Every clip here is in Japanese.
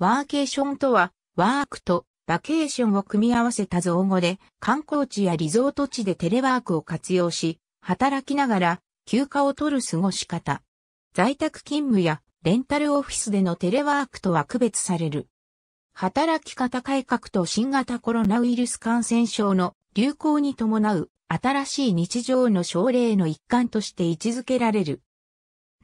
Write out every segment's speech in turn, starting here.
ワーケーションとは、ワークとバケーションを組み合わせた造語で、観光地やリゾート地でテレワークを活用し、働きながら休暇を取る過ごし方。在宅勤務やレンタルオフィスでのテレワークとは区別される。働き方改革と新型コロナウイルス感染症の流行に伴う新しい日常の症例の一環として位置づけられる。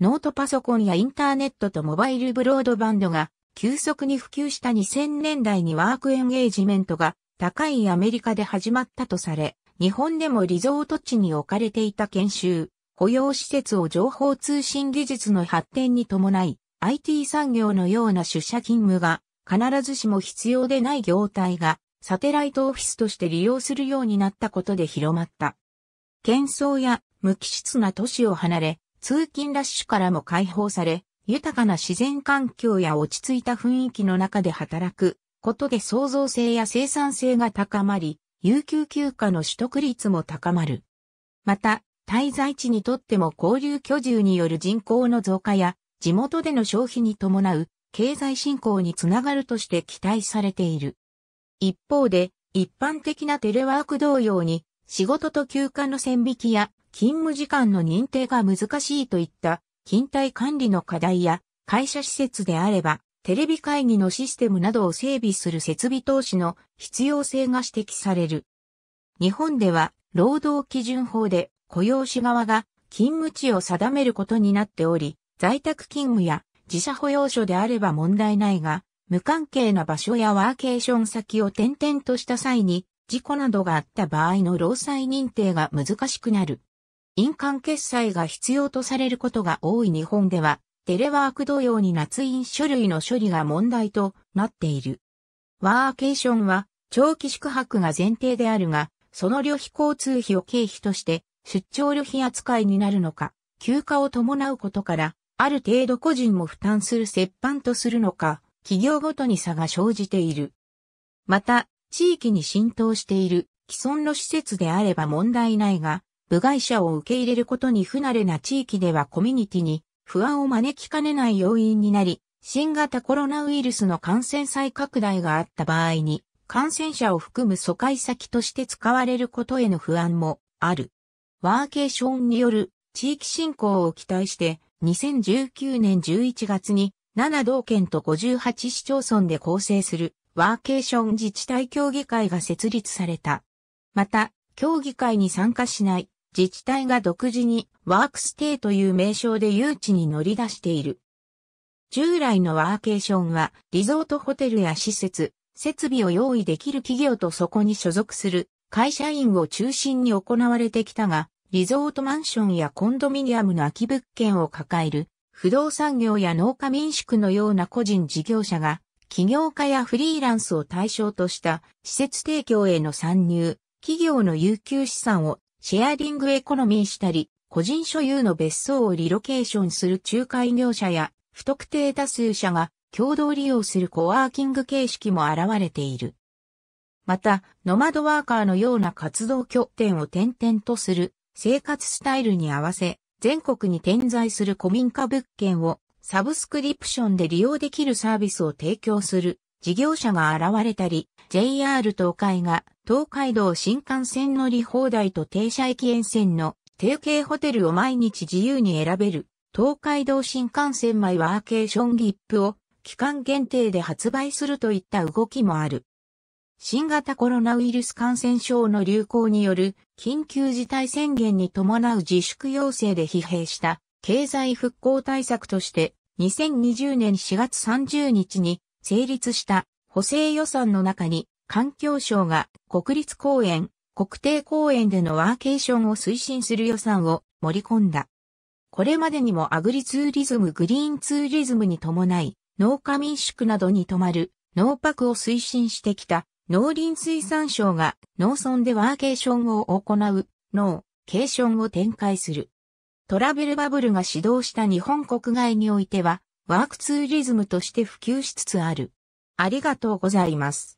ノートパソコンやインターネットとモバイルブロードバンドが急速に普及した2000年代にワークエンゲージメントが高いアメリカで始まったとされ、日本でもリゾート地に置かれていた研修、雇用施設を情報通信技術の発展に伴い、IT 産業のような出社勤務が必ずしも必要でない業態がサテライトオフィスとして利用するようになったことで広まった。喧騒や無機質な都市を離れ、通勤ラッシュからも解放され、豊かな自然環境や落ち着いた雰囲気の中で働くことで創造性や生産性が高まり、有給休暇の取得率も高まる。また、滞在地にとっても交流居住による人口の増加や、地元での消費に伴う経済振興につながるとして期待されている。一方で、一般的なテレワーク同様に、仕事と休暇の線引きや勤務時間の認定が難しいといった勤怠管理の課題や会社施設であれば、テレビ会議のシステムなどを整備する設備投資の必要性が指摘される。日本では、労働基準法で雇用主側が勤務地を定めることになっており、在宅勤務や自社保養所であれば問題ないが、無関係な場所やワーケーション先を転々とした際に、事故などがあった場合の労災認定が難しくなる。印鑑決済が必要とされることが多い日本では、テレワーク同様に夏印書類の処理が問題となっている。ワーケーションは長期宿泊が前提であるが、その旅費交通費を経費として出張旅費扱いになるのか、休暇を伴うことから、ある程度個人も負担する折半とするのか、企業ごとに差が生じている。また、地域に浸透している既存の施設であれば問題ないが、部外者を受け入れることに不慣れな地域ではコミュニティに不安を招きかねない要因になり、新型コロナウイルスの感染再拡大があった場合に、感染者を含む疎開先として使われることへの不安もある。ワーケーションによる地域振興を期待して、2019年11月に7道県と58市町村で構成するワーケーション自治体協議会が設立された。また、協議会に参加しない自治体が独自にワークステイという名称で誘致に乗り出している。従来のワーケーションはリゾートホテルや施設、設備を用意できる企業とそこに所属する会社員を中心に行われてきたが、リゾートマンションやコンドミニアムの空き物件を抱える不動産業や農家民宿のような個人事業者が起業家やフリーランスを対象とした施設提供への参入、企業の有給資産をシェアリングエコノミーしたり、個人所有の別荘をリロケーションする仲介業者や、不特定多数者が共同利用するコワーキング形式も現れている。また、ノマドワーカーのような活動拠点を転々とする生活スタイルに合わせ、全国に点在する古民家物件をサブスクリプションで利用できるサービスを提供する事業者が現れたり、JR 東海が東海道新幹線乗り放題と停車駅沿線の提携ホテルを毎日自由に選べる東海道新幹線マイワーケーションギップを期間限定で発売するといった動きもある。新型コロナウイルス感染症の流行による緊急事態宣言に伴う自粛要請で疲弊した経済復興対策として2020年4月30日に成立した補正予算の中に環境省が国立公園、国定公園でのワーケーションを推進する予算を盛り込んだ。これまでにもアグリツーリズム、グリーンツーリズムに伴い、農家民宿などに泊まる農泊を推進してきた農林水産省が農村でワーケーションを行う農、ケーションを展開する。トラベルバブルが指導した日本国外においては、ワークツーリズムとして普及しつつある。ありがとうございます。